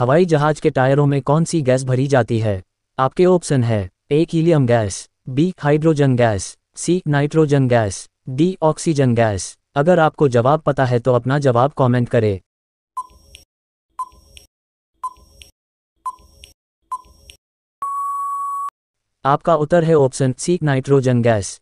हवाई जहाज के टायरों में कौन सी गैस भरी जाती है आपके ऑप्शन है A helium gas B hydrogen gas C nitrogen gas D oxygen gas अगर आपको जवाब पता है तो अपना जवाब कमेंट करें आपका उत्तर है ऑप्शन सी नाइट्रोजन गैस